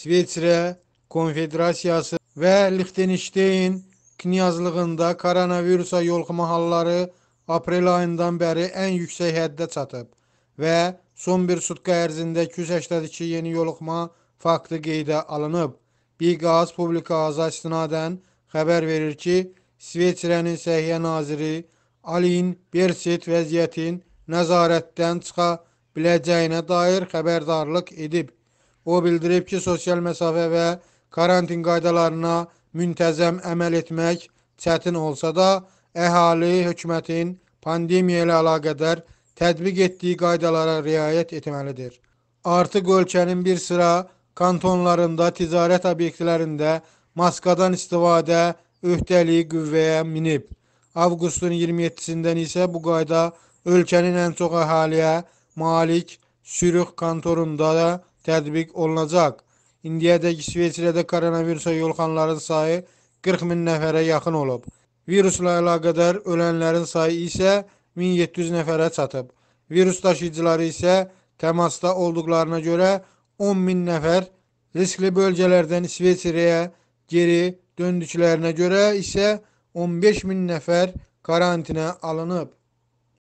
Sveçrə Konfederasiyası və Lixtenşteyn knyazlığında koronavirusa yoluxma halları aprel ayından bəri ən yüksək həddə çatıb və son bir sutka ərzində 282 yeni yoluxma faktı qeydə alınıb. Biqaz publikası istinadən xəbər verir ki, İsveçrənin Səhiyyə Naziri Alin Berset vəziyyətin nəzarətdən çıxa biləcəyinə dair xəbərdarlıq edib. O bildirib ki, sosial məsafə və karantin qaydalarına müntəzəm əməl etmək çətin olsa da, əhali hökumətin pandemiya ilə əlaqədar tətbiq etdiyi qaydalara riayət etməlidir. Artıq ölkənin bir sıra kantonlarında, ticarət obyektlərində maskadan istifadə öhdəliyi qüvvəyə minib. Avqustun 27-sindən isə bu qayda ölkənin ən çox əhaliyə malik Sürüx kantorunda da tətbiq olunacaq. İndiyədək İsveçrədə koronavirusa yolxanların sayı 40 min nəfərə yaxın olub. Virusla əlaqədar ölənlərin sayı isə 1700 nəfərə çatıb. Virus daşıyıcıları isə təmasda olduqlarına görə 10 min nəfər riskli bölgələrdən İsveçrəyə geri döndüklərinə görə isə 15 min nəfər karantinə alınıb.